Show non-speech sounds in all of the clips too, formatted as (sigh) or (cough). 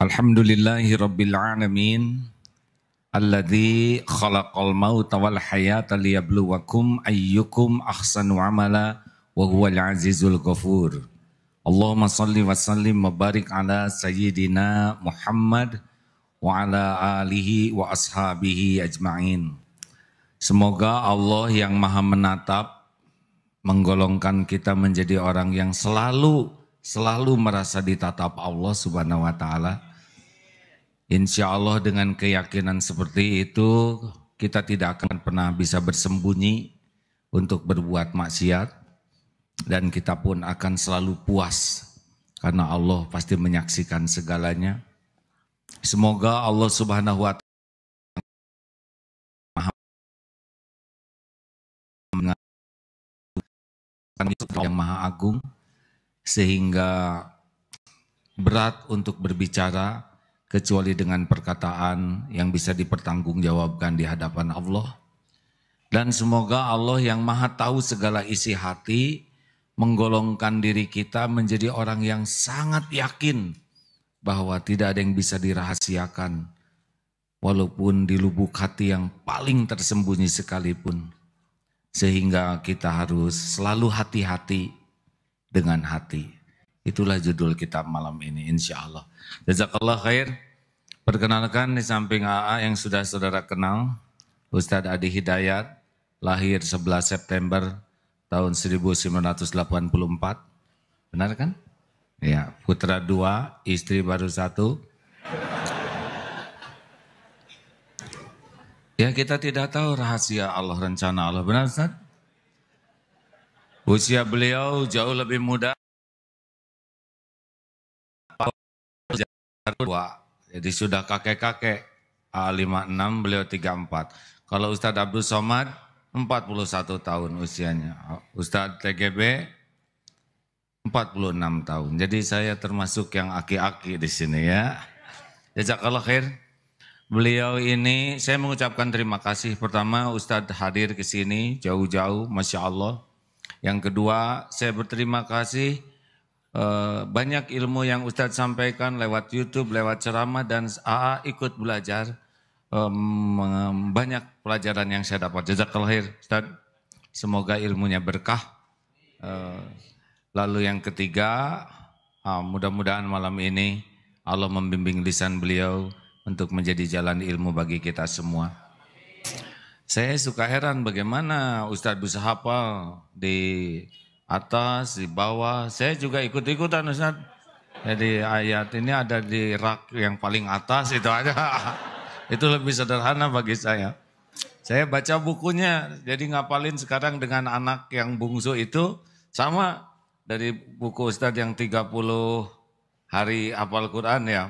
Alhamdulillahi Rabbil Alamin Alladhi khalaqal mauta wal hayata liyabluwakum ayyukum ahsanu amala wa al azizul ghafur Allahumma salli wa sallim mabarik ala sayyidina Muhammad wa ala alihi wa ashabihi ajma'in Semoga Allah yang maha menatap menggolongkan kita menjadi orang yang selalu selalu merasa ditatap Allah subhanahu wa ta'ala Insya Allah dengan keyakinan seperti itu kita tidak akan pernah bisa bersembunyi untuk berbuat maksiat dan kita pun akan selalu puas karena Allah pasti menyaksikan segalanya. Semoga Allah Subhanahu wa taala yang maha agung sehingga berat untuk berbicara kecuali dengan perkataan yang bisa dipertanggungjawabkan di hadapan Allah. Dan semoga Allah yang maha tahu segala isi hati menggolongkan diri kita menjadi orang yang sangat yakin bahwa tidak ada yang bisa dirahasiakan walaupun di lubuk hati yang paling tersembunyi sekalipun. Sehingga kita harus selalu hati-hati dengan hati. Itulah judul kita malam ini insya Allah. Jazakallah khair. Perkenalkan di samping AA yang sudah saudara kenal, Ustadz Adi Hidayat, lahir 11 September tahun 1984. Benar kan? Ya, putra dua, istri baru satu. Ya kita tidak tahu rahasia Allah, rencana Allah. Benar Ustaz? Usia beliau jauh lebih muda. dua. Jadi sudah kakek-kakek A56 beliau 34. Kalau Ustadz Abdul Somad 41 tahun usianya. Ustadz TGB 46 tahun. Jadi saya termasuk yang aki-aki di sini ya. Jazakallah khair. Beliau ini saya mengucapkan terima kasih pertama Ustadz hadir ke sini jauh-jauh, masya Allah. Yang kedua saya berterima kasih Eh, banyak ilmu yang Ustadz sampaikan lewat YouTube, lewat ceramah dan AA ikut belajar um, banyak pelajaran yang saya dapat. Jazakallah khair, Ustaz. Semoga ilmunya berkah. Uh, lalu yang ketiga, uh, mudah-mudahan malam ini Allah membimbing lisan beliau untuk menjadi jalan ilmu bagi kita semua. Saya suka heran bagaimana Ustadz bisa hafal di atas, di bawah. Saya juga ikut-ikutan Ustaz. Jadi ayat ini ada di rak yang paling atas itu aja. (laughs) itu lebih sederhana bagi saya. Saya baca bukunya, jadi ngapalin sekarang dengan anak yang bungsu itu sama dari buku Ustadz yang 30 hari hafal Quran ya.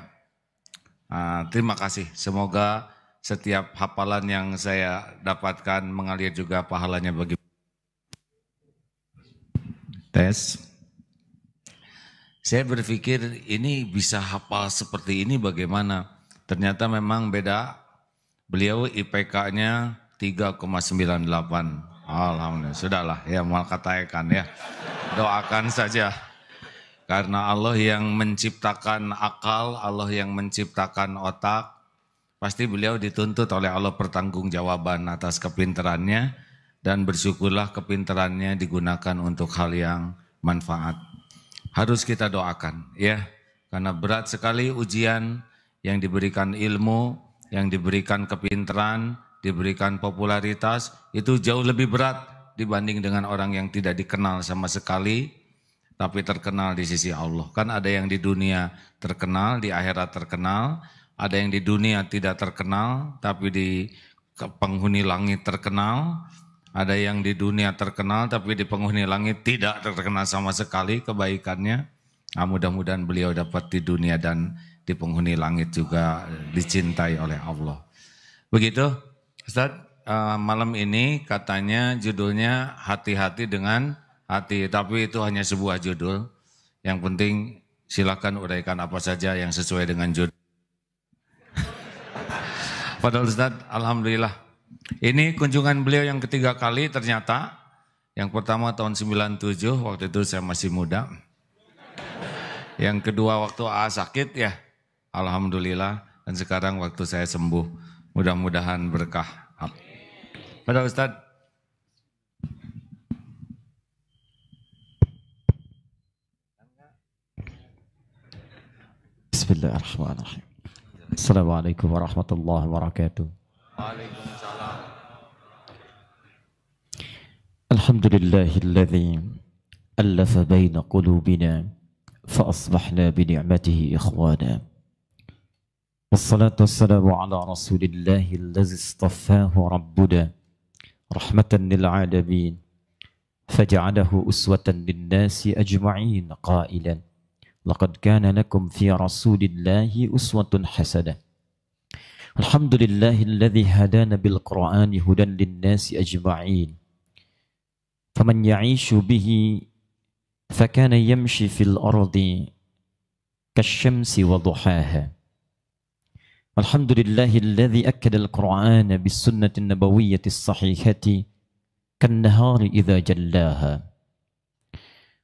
Nah, terima kasih. Semoga setiap hafalan yang saya dapatkan mengalir juga pahalanya bagi tes. Saya berpikir ini bisa hafal seperti ini bagaimana? Ternyata memang beda. Beliau IPK-nya 3,98. Alhamdulillah. Sudahlah ya mal katakan ya. Doakan saja. Karena Allah yang menciptakan akal, Allah yang menciptakan otak, pasti beliau dituntut oleh Allah pertanggungjawaban atas kepinterannya dan bersyukurlah kepintarannya digunakan untuk hal yang manfaat. Harus kita doakan ya, karena berat sekali ujian yang diberikan ilmu, yang diberikan kepintaran, diberikan popularitas, itu jauh lebih berat dibanding dengan orang yang tidak dikenal sama sekali, tapi terkenal di sisi Allah. Kan ada yang di dunia terkenal, di akhirat terkenal, ada yang di dunia tidak terkenal, tapi di penghuni langit terkenal, ada yang di dunia terkenal tapi di penghuni langit tidak terkenal sama sekali kebaikannya. Nah, mudah-mudahan beliau dapat di dunia dan di penghuni langit juga dicintai oleh Allah. Begitu, Ustaz, uh, malam ini katanya judulnya hati-hati dengan hati, tapi itu hanya sebuah judul. Yang penting silakan uraikan apa saja yang sesuai dengan judul. (laughs) Padahal Ustaz, Alhamdulillah ini kunjungan beliau yang ketiga kali ternyata. Yang pertama tahun 97, waktu itu saya masih muda. Yang kedua waktu AA sakit ya, Alhamdulillah. Dan sekarang waktu saya sembuh, mudah-mudahan berkah. Pada Ustadz, Bismillahirrahmanirrahim. Assalamualaikum warahmatullahi wabarakatuh. الحمد لله الذي ألف بين قلوبنا فأصبحنا بنعمته إخوانا والصلاة والسلام على رسول الله الذي اصطفاه ربنا رحمة للعالمين فجعله أسوة للناس أجمعين قائلا لقد كان لكم في رسول الله أسوة حسنة الحمد لله الذي هدانا بالقرآن هدى للناس أجمعين فمن يعيش به فكان يمشي في الأرض كالشمس وضحاها الحمد لله الذي أكد القرآن بالسنة النبوية الصحيحة كالنهار إذا جلاها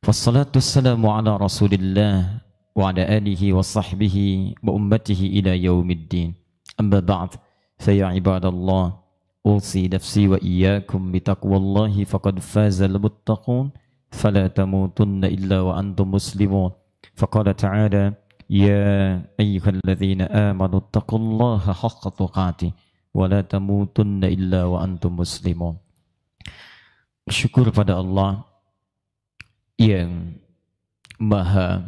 والصلاة والسلام على رسول الله وعلى آله وصحبه وأمته إلى يوم الدين أما بعد فيا عباد الله أوصي نفسي وإياكم بتقوى الله فقد فاز المتقون فلا تموتن إلا وأنتم مسلمون فقال تعالى يا أيها الذين آمنوا اتقوا الله حق تقاته ولا تموتن إلا وأنتم مسلمون شكر pada الله yang maha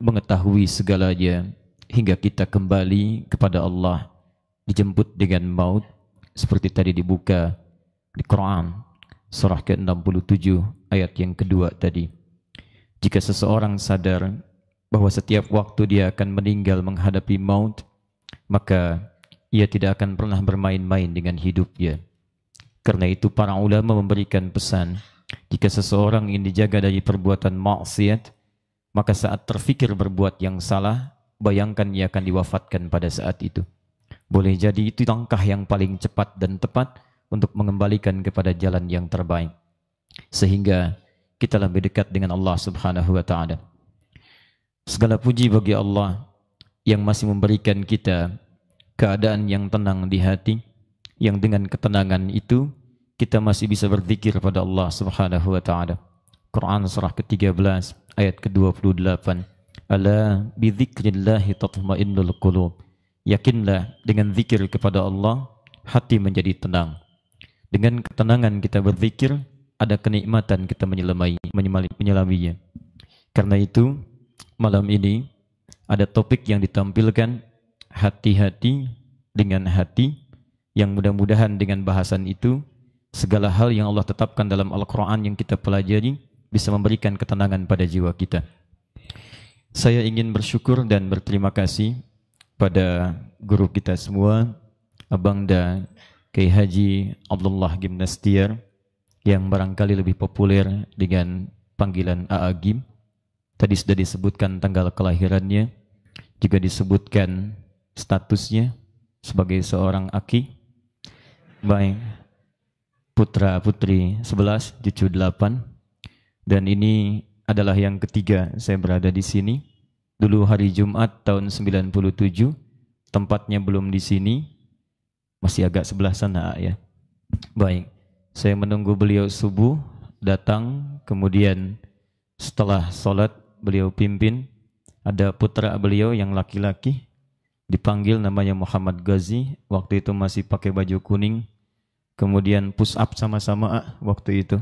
mengetahui segalanya hingga kita kembali kepada Allah dijemput dengan maut seperti tadi dibuka di Quran surah ke-67 ayat yang kedua tadi. Jika seseorang sadar bahwa setiap waktu dia akan meninggal menghadapi maut, maka ia tidak akan pernah bermain-main dengan hidupnya. Karena itu para ulama memberikan pesan, jika seseorang ingin dijaga dari perbuatan maksiat, maka saat terfikir berbuat yang salah, bayangkan ia akan diwafatkan pada saat itu. Boleh jadi itu langkah yang paling cepat dan tepat untuk mengembalikan kepada jalan yang terbaik. Sehingga kita lebih dekat dengan Allah subhanahu wa ta'ala. Segala puji bagi Allah yang masih memberikan kita keadaan yang tenang di hati, yang dengan ketenangan itu kita masih bisa berzikir pada Allah subhanahu wa ta'ala. Quran surah ke-13 ayat ke-28 Ala bidzikrillahi tatma'innul qulub Yakinlah dengan zikir kepada Allah, hati menjadi tenang. Dengan ketenangan kita berzikir, ada kenikmatan kita menyelamai, menyelaminya. Karena itu, malam ini ada topik yang ditampilkan hati-hati dengan hati yang mudah-mudahan dengan bahasan itu segala hal yang Allah tetapkan dalam Al-Quran yang kita pelajari bisa memberikan ketenangan pada jiwa kita. Saya ingin bersyukur dan berterima kasih pada guru kita semua, Abang Da Kiai Haji Abdullah Gimnastiar yang barangkali lebih populer dengan panggilan AA Gim. Tadi sudah disebutkan tanggal kelahirannya, juga disebutkan statusnya sebagai seorang aki. Baik, putra putri 11, cucu 8. Dan ini adalah yang ketiga saya berada di sini dulu hari Jumat tahun 97, tempatnya belum di sini, masih agak sebelah sana ya. Baik, saya menunggu beliau subuh datang, kemudian setelah sholat beliau pimpin, ada putra beliau yang laki-laki, dipanggil namanya Muhammad Ghazi, waktu itu masih pakai baju kuning, kemudian push up sama-sama ah, waktu itu.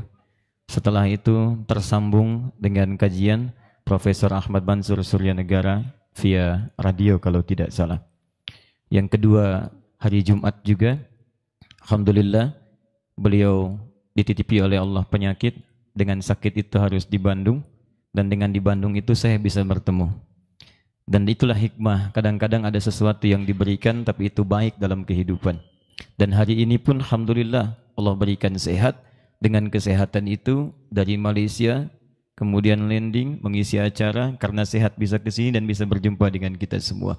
Setelah itu tersambung dengan kajian, Profesor Ahmad Mansur Negara via radio kalau tidak salah. Yang kedua hari Jumat juga, Alhamdulillah beliau dititipi oleh Allah penyakit dengan sakit itu harus di Bandung dan dengan di Bandung itu saya bisa bertemu. Dan itulah hikmah, kadang-kadang ada sesuatu yang diberikan tapi itu baik dalam kehidupan. Dan hari ini pun Alhamdulillah Allah berikan sehat, dengan kesehatan itu dari Malaysia kemudian landing, mengisi acara karena sehat bisa ke sini dan bisa berjumpa dengan kita semua.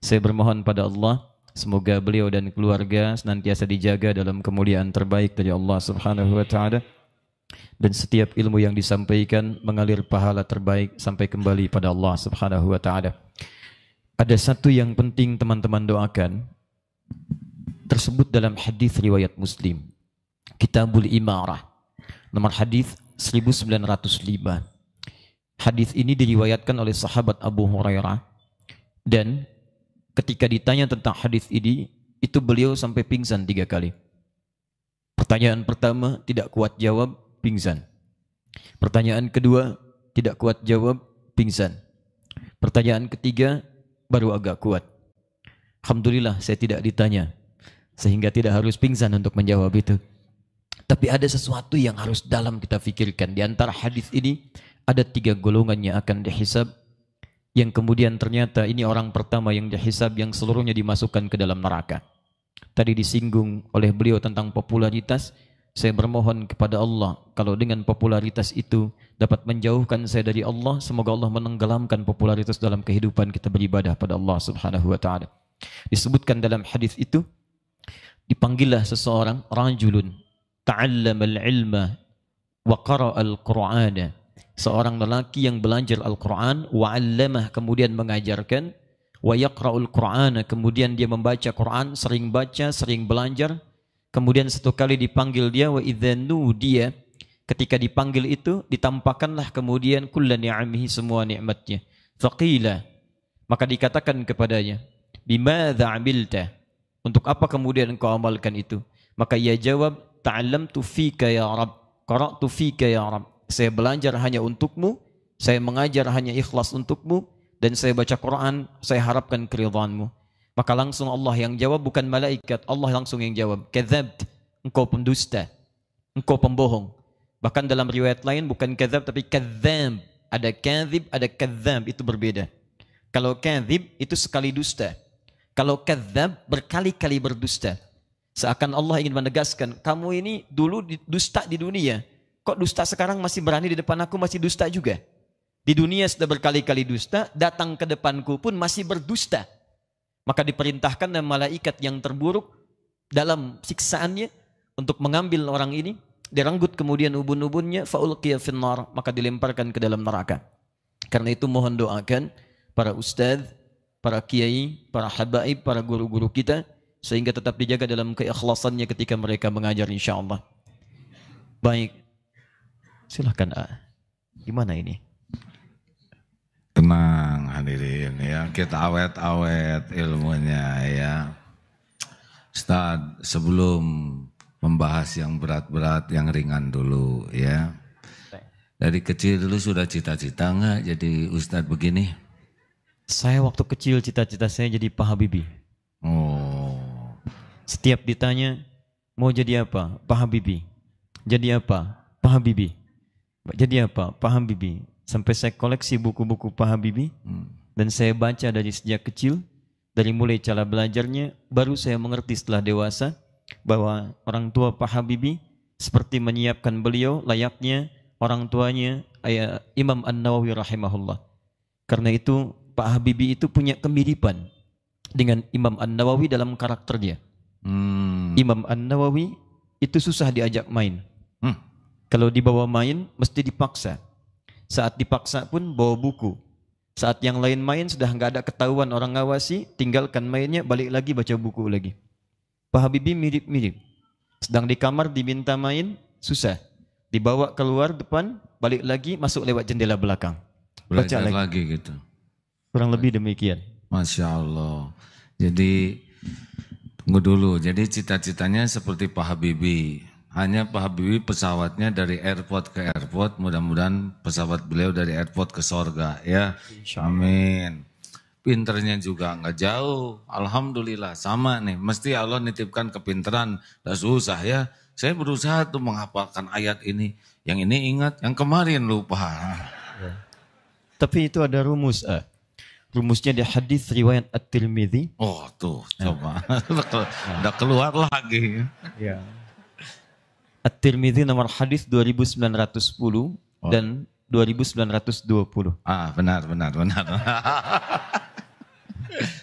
Saya bermohon pada Allah semoga beliau dan keluarga senantiasa dijaga dalam kemuliaan terbaik dari Allah Subhanahu wa taala dan setiap ilmu yang disampaikan mengalir pahala terbaik sampai kembali pada Allah Subhanahu wa taala. Ada satu yang penting teman-teman doakan tersebut dalam hadis riwayat Muslim Kitabul Imarah nomor hadis 1905. Hadis ini diriwayatkan oleh sahabat Abu Hurairah dan ketika ditanya tentang hadis ini itu beliau sampai pingsan tiga kali. Pertanyaan pertama tidak kuat jawab pingsan. Pertanyaan kedua tidak kuat jawab pingsan. Pertanyaan ketiga baru agak kuat. Alhamdulillah saya tidak ditanya sehingga tidak harus pingsan untuk menjawab itu. Tapi ada sesuatu yang harus dalam kita pikirkan. Di antara hadis ini ada tiga golongan yang akan dihisab yang kemudian ternyata ini orang pertama yang dihisab yang seluruhnya dimasukkan ke dalam neraka. Tadi disinggung oleh beliau tentang popularitas. Saya bermohon kepada Allah kalau dengan popularitas itu dapat menjauhkan saya dari Allah. Semoga Allah menenggelamkan popularitas dalam kehidupan kita beribadah pada Allah Subhanahu wa taala. Disebutkan dalam hadis itu dipanggillah seseorang rajulun ta'allam al-ilma wa qara al quran Seorang lelaki yang belajar Al-Qur'an wa 'allamah kemudian mengajarkan wa yaqra'ul Qur'ana kemudian dia membaca Qur'an, sering baca, sering belajar. Kemudian satu kali dipanggil dia wa idzanu dia ketika dipanggil itu ditampakkanlah kemudian kullu ni'amihi semua nikmatnya. Faqila maka dikatakan kepadanya bimadza 'amilta? Untuk apa kemudian engkau amalkan itu? Maka ia jawab tu fika ya Rabb, tu fika ya Rab. Saya belajar hanya untukmu, saya mengajar hanya ikhlas untukmu, dan saya baca Quran, saya harapkan keridhaanmu. Maka langsung Allah yang jawab, bukan malaikat. Allah langsung yang jawab, kadzabt, engkau pendusta, engkau pembohong. Bahkan dalam riwayat lain bukan kedhab tapi kedhab. Ada kedhib, ada kedhab. itu berbeda. Kalau kedhib itu sekali dusta. Kalau kedhab berkali-kali berdusta. Seakan Allah ingin menegaskan, kamu ini dulu dusta di dunia. Kok dusta sekarang masih berani di depan aku masih dusta juga? Di dunia sudah berkali-kali dusta, datang ke depanku pun masih berdusta. Maka diperintahkan dan malaikat yang terburuk dalam siksaannya untuk mengambil orang ini, direnggut kemudian ubun-ubunnya, faulqiyah finnar, maka dilemparkan ke dalam neraka. Karena itu mohon doakan para ustadz, para kiai, para habaib, para guru-guru kita, sehingga tetap dijaga dalam keikhlasannya ketika mereka mengajar insyaallah. Baik. Silahkan A. Gimana ini? Tenang hadirin ya, kita awet-awet ilmunya ya. Ustaz, sebelum membahas yang berat-berat, yang ringan dulu ya. Dari kecil dulu sudah cita-cita enggak jadi ustadz begini? Saya waktu kecil cita-cita saya jadi Pak Habibie. Setiap ditanya, mau jadi apa? Pak Habibie. Jadi apa? Pak Habibie. Jadi apa? Pak Habibie. Sampai saya koleksi buku-buku Pak Habibie. Hmm. Dan saya baca dari sejak kecil, dari mulai cara belajarnya, baru saya mengerti setelah dewasa bahwa orang tua Pak Habibie seperti menyiapkan beliau layaknya orang tuanya ayah Imam An-Nawawi rahimahullah. Karena itu Pak Habibie itu punya kemiripan dengan Imam An-Nawawi dalam karakter karakternya. Hmm. Imam An-Nawawi itu susah diajak main. Hmm. Kalau dibawa main mesti dipaksa. Saat dipaksa pun bawa buku. Saat yang lain main sudah nggak ada ketahuan orang ngawasi, tinggalkan mainnya, balik lagi baca buku lagi. Pak Habibie mirip-mirip. Sedang di kamar diminta main, susah. Dibawa keluar depan, balik lagi masuk lewat jendela belakang. baca lagi. lagi gitu. Kurang lebih demikian. Masya Allah. Jadi Tunggu dulu, jadi cita-citanya seperti Pak Habibie. Hanya Pak Habibie pesawatnya dari airport ke airport, mudah-mudahan pesawat beliau dari airport ke sorga ya. Amin. Pinternya juga nggak jauh, Alhamdulillah sama nih. Mesti Allah nitipkan kepinteran, gak susah ya. Saya berusaha tuh menghafalkan ayat ini. Yang ini ingat, yang kemarin lupa. Ya. Tapi itu ada rumus, eh rumusnya di hadis riwayat At-Tirmidzi. Oh, tuh ya. coba. (laughs) Udah keluar lagi. Ya. At-Tirmidzi nomor hadis 2910 oh. dan 2920. Ah, benar benar benar. (laughs)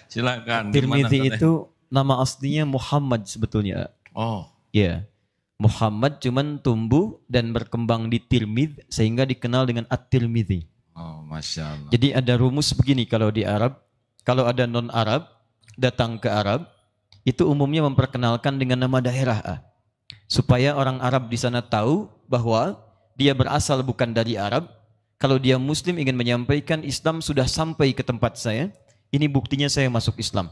Silakan. Tirmidzi itu nama aslinya Muhammad sebetulnya. Oh. Ya. Yeah. Muhammad cuman tumbuh dan berkembang di Tirmidzi sehingga dikenal dengan At-Tirmidzi. Oh, Masya Allah. Jadi ada rumus begini kalau di Arab, kalau ada non-Arab datang ke Arab, itu umumnya memperkenalkan dengan nama daerah A. Ah. Supaya orang Arab di sana tahu bahwa dia berasal bukan dari Arab. Kalau dia Muslim ingin menyampaikan Islam sudah sampai ke tempat saya, ini buktinya saya masuk Islam.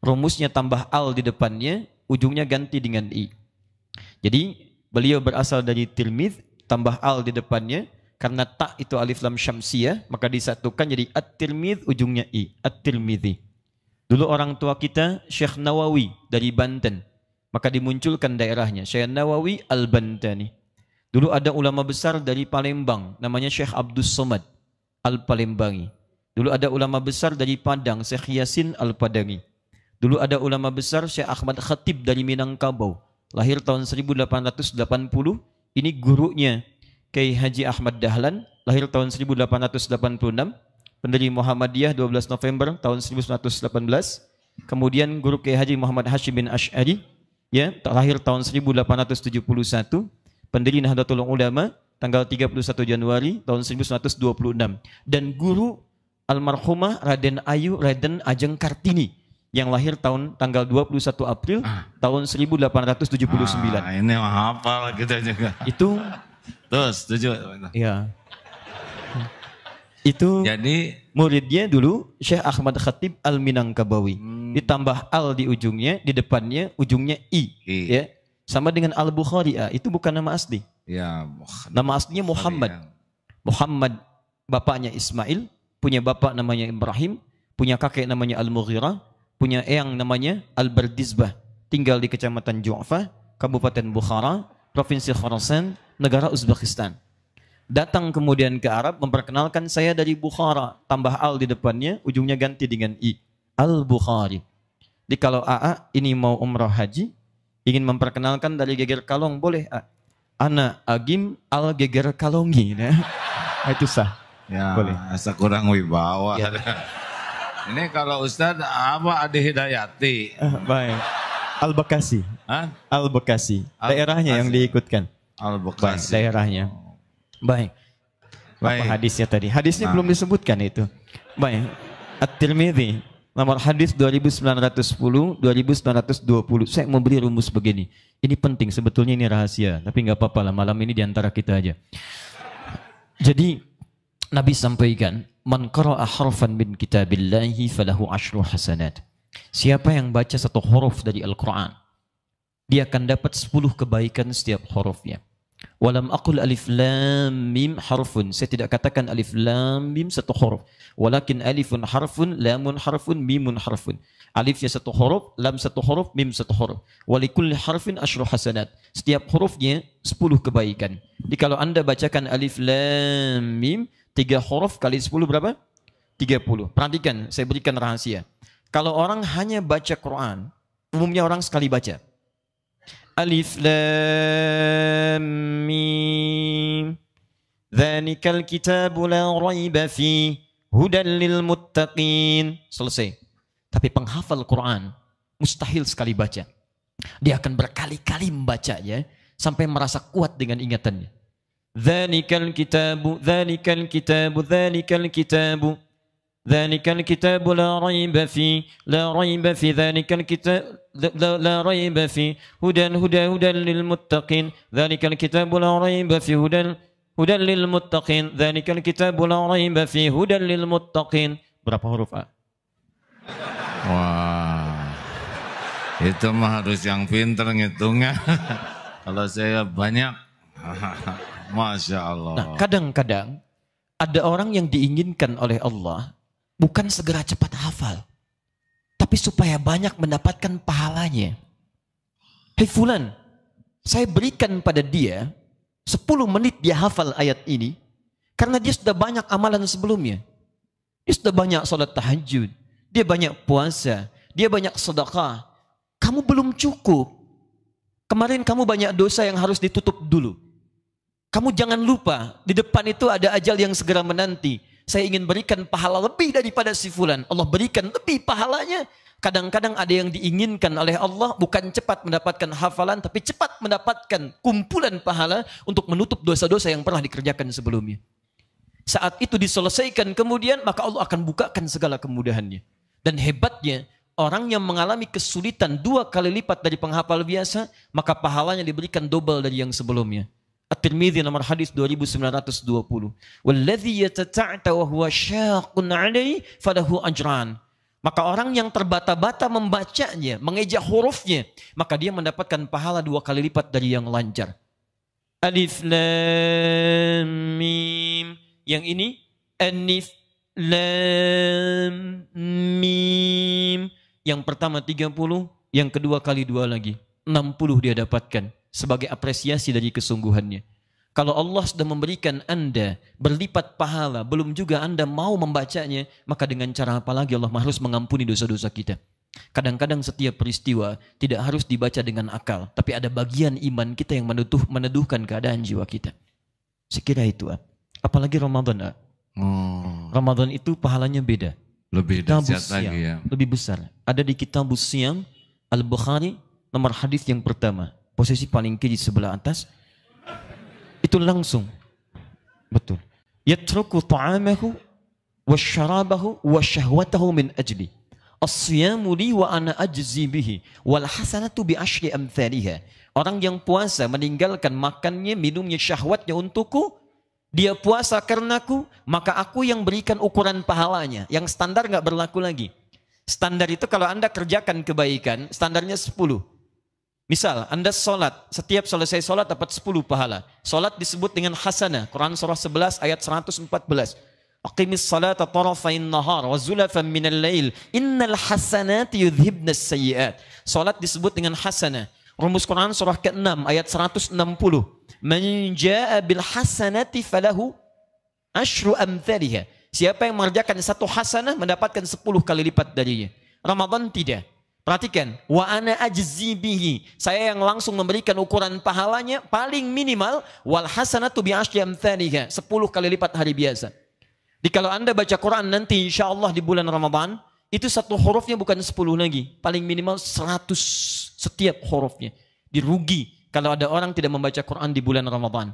Rumusnya tambah al di depannya, ujungnya ganti dengan i. Jadi beliau berasal dari Tirmidh, tambah al di depannya, karena tak itu alif lam syamsiyah, maka disatukan jadi at-tirmidh ujungnya i, at-tirmidhi. Dulu orang tua kita Syekh Nawawi dari Banten. Maka dimunculkan daerahnya Syekh Nawawi Al-Bantani. Dulu ada ulama besar dari Palembang namanya Syekh Abdus Somad Al-Palembangi. Dulu ada ulama besar dari Padang Syekh Yasin Al-Padangi. Dulu ada ulama besar Syekh Ahmad Khatib dari Minangkabau. Lahir tahun 1880, ini gurunya Kiai Haji Ahmad Dahlan, lahir tahun 1886, pendiri Muhammadiyah 12 November tahun 1918, kemudian guru Kiai Haji Muhammad Hashim bin Ash'ari, ya, lahir tahun 1871, pendiri Nahdlatul Ulama tanggal 31 Januari tahun 1926 dan guru almarhumah Raden Ayu Raden Ajeng Kartini yang lahir tahun tanggal 21 April ah. tahun 1879. Ah, ini hafal kita juga. Itu terus setuju. Iya. Itu Jadi muridnya dulu Syekh Ahmad Khatib Al Minangkabawi. Hmm. Ditambah al di ujungnya, di depannya ujungnya i, i. ya. Sama dengan Al Bukhari, ah. itu bukan nama asli. Ya, nama aslinya Muhammad. Iya. Muhammad bapaknya Ismail, punya bapak namanya Ibrahim, punya kakek namanya Al Mughirah, punya eyang namanya Al Bardizbah. Tinggal di Kecamatan Ju'fah, Kabupaten Bukhara, Provinsi Khorasan, negara Uzbekistan. Datang kemudian ke Arab, memperkenalkan saya dari Bukhara. Tambah al di depannya, ujungnya ganti dengan i. Al-Bukhari. Jadi kalau AA ini mau umroh haji, ingin memperkenalkan dari geger kalong, boleh A. Ana agim al geger kalongi. Nah. (laughs) Itu sah. Ya, boleh. Asa kurang wibawa. Ya. ini kalau Ustadz apa Adi Hidayati. Ah, baik. Al Bekasi. Hah? Al Bekasi. daerahnya yang diikutkan. Al Bekasi. daerahnya. Baik. Baik. Apa hadisnya tadi? Hadisnya nah. belum disebutkan itu. Baik. At-Tirmidzi nomor hadis 2910 2920 saya mau beri rumus begini ini penting sebetulnya ini rahasia tapi nggak apa-apa lah malam ini diantara kita aja jadi Nabi sampaikan man qara'a harfan min kitabillahi falahu asyru hasanat Siapa yang baca satu huruf dari Al-Quran, dia akan dapat 10 kebaikan setiap hurufnya. Walam aqul alif lam mim harfun. Saya tidak katakan alif lam mim satu huruf. Walakin alifun harfun, lamun harfun, mimun harfun. Alifnya satu huruf, lam satu huruf, mim satu huruf. Walikulli harfin ashru hasanat. Setiap hurufnya sepuluh kebaikan. Jadi kalau anda bacakan alif lam mim, tiga huruf kali sepuluh berapa? Tiga puluh. Perhatikan, saya berikan rahasia. Kalau orang hanya baca Quran, umumnya orang sekali baca. Alif Lam Mim. Dzanikal kitabu la raiba fi hudan lil muttaqin. Selesai. Tapi penghafal Quran mustahil sekali baca. Dia akan berkali-kali membacanya sampai merasa kuat dengan ingatannya. Dzanikal kitabu, dzanikal kitabu, dzalikal kitabu. ذلك الكتاب لا ريب فيه لا ريب في ذلك الكتاب لا, لا ريب في هدى هدى هدى للمتقين ذلك الكتاب لا ريب في هدى هدى للمتقين ذلك الكتاب لا ريب في هدى للمتقين berapa huruf A? Wah, itu mah harus yang pintar ngitungnya. (laughs) Kalau saya banyak, (laughs) Masya Allah. Nah, kadang-kadang ada orang yang diinginkan oleh Allah Bukan segera cepat hafal. Tapi supaya banyak mendapatkan pahalanya. Hei Fulan, saya berikan pada dia 10 menit dia hafal ayat ini. Karena dia sudah banyak amalan sebelumnya. Dia sudah banyak sholat tahajud. Dia banyak puasa. Dia banyak sedekah. Kamu belum cukup. Kemarin kamu banyak dosa yang harus ditutup dulu. Kamu jangan lupa, di depan itu ada ajal yang segera menanti. Saya ingin berikan pahala lebih daripada si fulan. Allah berikan lebih pahalanya. Kadang-kadang ada yang diinginkan oleh Allah bukan cepat mendapatkan hafalan tapi cepat mendapatkan kumpulan pahala untuk menutup dosa-dosa yang pernah dikerjakan sebelumnya. Saat itu diselesaikan kemudian maka Allah akan bukakan segala kemudahannya. Dan hebatnya orang yang mengalami kesulitan dua kali lipat dari penghafal biasa maka pahalanya diberikan double dari yang sebelumnya. At-Tirmidzi nomor hadis 2920. Wallazi yatata'ta wa huwa syaqun 'alaihi falahu ajran. Maka orang yang terbata-bata membacanya, mengeja hurufnya, maka dia mendapatkan pahala dua kali lipat dari yang lancar. Alif lam mim. Yang ini alif lam mim. Yang pertama 30, yang kedua kali dua lagi 60 dia dapatkan sebagai apresiasi dari kesungguhannya. Kalau Allah sudah memberikan Anda berlipat pahala, belum juga Anda mau membacanya, maka dengan cara apa lagi Allah harus mengampuni dosa-dosa kita. Kadang-kadang setiap peristiwa tidak harus dibaca dengan akal, tapi ada bagian iman kita yang menutuh, meneduhkan keadaan jiwa kita. Sekira itu, apalagi Ramadan. Oh. Ramadan itu pahalanya beda. Lebih dahsyat lagi ya. Lebih besar. Ada di kitab Siam Al-Bukhari nomor hadis yang pertama posisi paling kiri sebelah atas itu langsung betul yatruku ta'amahu wa wasyahwatahu min ajli as-siyamu li wa ana ajzi bihi wal hasanatu bi asyri amthaliha orang yang puasa meninggalkan makannya minumnya syahwatnya untukku dia puasa karenaku maka aku yang berikan ukuran pahalanya yang standar nggak berlaku lagi standar itu kalau anda kerjakan kebaikan standarnya 10 Misal, Anda sholat, setiap selesai sholat dapat 10 pahala. Sholat disebut dengan hasanah. Quran surah 11 ayat 114. Aqimis salata tarafain nahar wa zulafan minal lail. Innal hasanat yudhibna sayyiat. Sholat disebut dengan hasanah. Rumus Quran surah ke-6 ayat 160. Man jaa bil hasanati falahu asyru amthaliha. Siapa yang mengerjakan satu hasanah mendapatkan 10 kali lipat darinya. Ramadan tidak. Perhatikan, wa ana ajzi Saya yang langsung memberikan ukuran pahalanya paling minimal wal hasanatu bi asyri 10 kali lipat hari biasa. Jadi kalau Anda baca Quran nanti insyaallah di bulan Ramadan, itu satu hurufnya bukan 10 lagi, paling minimal 100 setiap hurufnya. Dirugi kalau ada orang tidak membaca Quran di bulan Ramadan.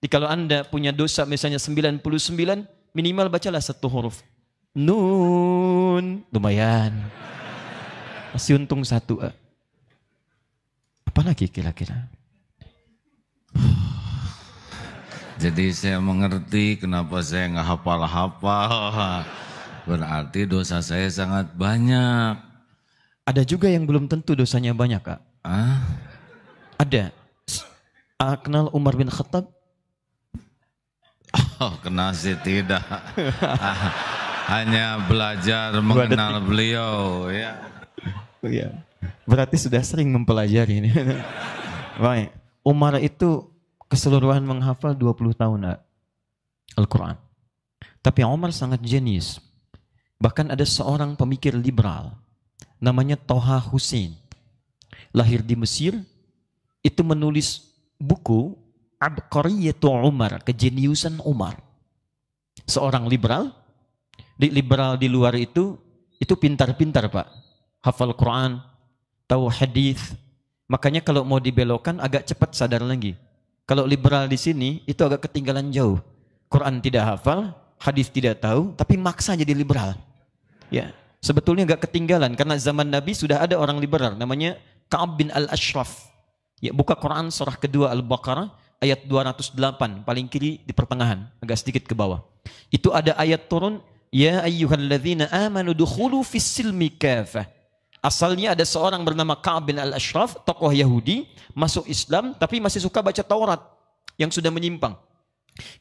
Jadi kalau Anda punya dosa misalnya 99, minimal bacalah satu huruf. Nun, lumayan. Masih untung satu. Eh. lagi kira-kira? (sighs) Jadi saya mengerti kenapa saya nggak hafal-hafal. (laughs) Berarti dosa saya sangat banyak. Ada juga yang belum tentu dosanya banyak, Kak. Ah? Ada. Ah, kenal Umar bin Khattab? (laughs) Oh, kenal sih tidak. (laughs) Ah, hanya belajar mengenal beliau ya. Iya. Berarti sudah sering mempelajari ini. (laughs) Baik. Umar itu keseluruhan menghafal 20 tahun Al-Quran. Tapi Umar sangat jenis. Bahkan ada seorang pemikir liberal namanya Toha Hussein. Lahir di Mesir, itu menulis buku Abqariyatu Umar, kejeniusan Umar. Seorang liberal, liberal di luar itu, itu pintar-pintar Pak hafal Quran, tahu hadis. Makanya kalau mau dibelokkan agak cepat sadar lagi. Kalau liberal di sini itu agak ketinggalan jauh. Quran tidak hafal, hadis tidak tahu, tapi maksa jadi liberal. Ya, sebetulnya agak ketinggalan karena zaman Nabi sudah ada orang liberal namanya Ka'ab bin Al-Ashraf. Ya, buka Quran surah kedua Al-Baqarah ayat 208 paling kiri di pertengahan agak sedikit ke bawah. Itu ada ayat turun ya ayyuhalladzina amanu dukhulu fis silmi kafah Asalnya ada seorang bernama Ka'ab bin al-Ashraf, tokoh Yahudi, masuk Islam tapi masih suka baca Taurat yang sudah menyimpang.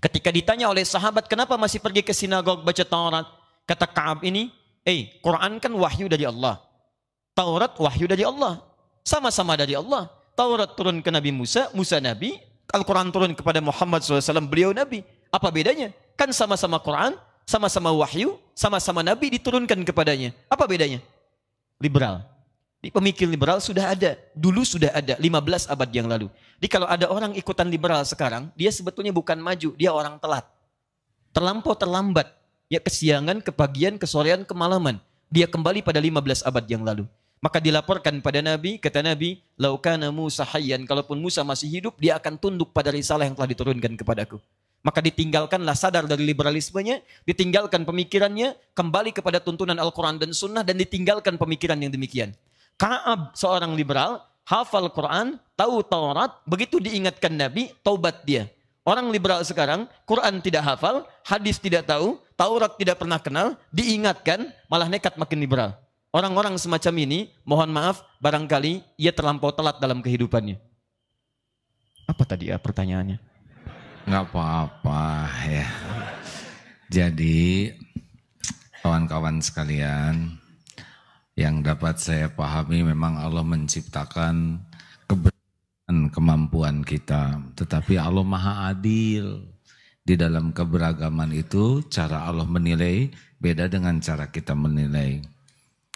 Ketika ditanya oleh sahabat, kenapa masih pergi ke sinagog baca Taurat? Kata Ka'ab ini, eh Quran kan wahyu dari Allah. Taurat wahyu dari Allah. Sama-sama dari Allah. Taurat turun ke Nabi Musa, Musa Nabi, Al-Quran turun kepada Muhammad SAW, beliau Nabi. Apa bedanya? Kan sama-sama Quran, sama-sama wahyu, sama-sama Nabi diturunkan kepadanya. Apa bedanya? liberal. Di pemikir liberal sudah ada, dulu sudah ada 15 abad yang lalu. Jadi kalau ada orang ikutan liberal sekarang, dia sebetulnya bukan maju, dia orang telat. Terlampau terlambat, ya kesiangan, kepagian, kesorean, kemalaman. Dia kembali pada 15 abad yang lalu. Maka dilaporkan pada Nabi, kata Nabi, Laukana Musa hayyan, kalaupun Musa masih hidup, dia akan tunduk pada risalah yang telah diturunkan kepadaku. Maka ditinggalkanlah sadar dari liberalismenya, ditinggalkan pemikirannya, kembali kepada tuntunan Al-Quran dan Sunnah, dan ditinggalkan pemikiran yang demikian. Kaab seorang liberal, hafal Quran, tahu Taurat, begitu diingatkan Nabi, taubat dia. Orang liberal sekarang, Quran tidak hafal, hadis tidak tahu, Taurat tidak pernah kenal, diingatkan, malah nekat makin liberal. Orang-orang semacam ini, mohon maaf, barangkali ia terlampau telat dalam kehidupannya. Apa tadi ya pertanyaannya? Nggak apa-apa ya. Jadi kawan-kawan sekalian yang dapat saya pahami memang Allah menciptakan keberagaman kemampuan kita. Tetapi Allah maha adil. Di dalam keberagaman itu cara Allah menilai beda dengan cara kita menilai.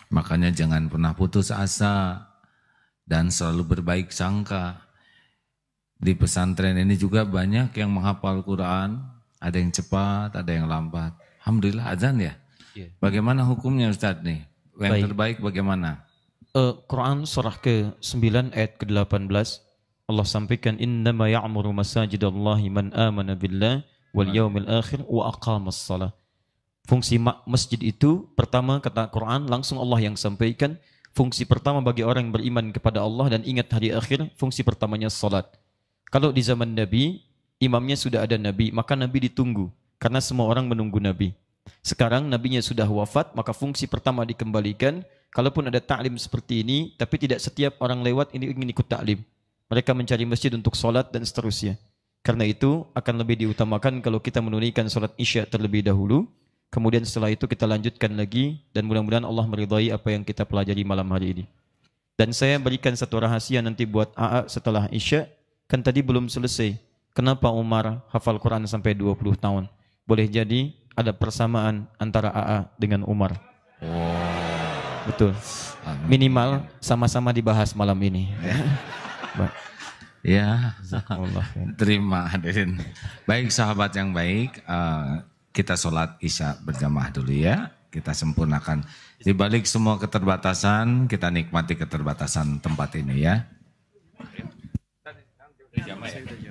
Makanya jangan pernah putus asa dan selalu berbaik sangka di pesantren ini juga banyak yang menghafal Quran, ada yang cepat, ada yang lambat. Alhamdulillah azan ya. Iya. Bagaimana hukumnya Ustadz nih? Yang Baik. terbaik bagaimana? Uh, Quran surah ke-9 ayat ke-18 Allah sampaikan innama ya'muru masajidallahi man amana billah wal yaumil akhir wa aqamas salat. Fungsi masjid itu pertama kata Quran langsung Allah yang sampaikan fungsi pertama bagi orang yang beriman kepada Allah dan ingat hari akhir fungsi pertamanya salat. Kalau di zaman Nabi, imamnya sudah ada Nabi, maka Nabi ditunggu. Karena semua orang menunggu Nabi. Sekarang Nabinya sudah wafat, maka fungsi pertama dikembalikan. Kalaupun ada taklim seperti ini, tapi tidak setiap orang lewat ini ingin ikut taklim. Mereka mencari masjid untuk sholat dan seterusnya. Karena itu akan lebih diutamakan kalau kita menunaikan sholat isya terlebih dahulu. Kemudian setelah itu kita lanjutkan lagi dan mudah-mudahan Allah meridai apa yang kita pelajari malam hari ini. Dan saya berikan satu rahasia nanti buat AA setelah Isya. Kan tadi belum selesai. Kenapa Umar hafal Quran sampai 20 tahun? Boleh jadi ada persamaan antara AA dengan Umar. Wow. Betul. Minimal ya. sama-sama dibahas malam ini. Ya, ya. Allah. Ya. terima hadirin. Baik sahabat yang baik, eh, kita sholat isya berjamaah dulu ya. Kita sempurnakan. Di balik semua keterbatasan, kita nikmati keterbatasan tempat ini ya. 对。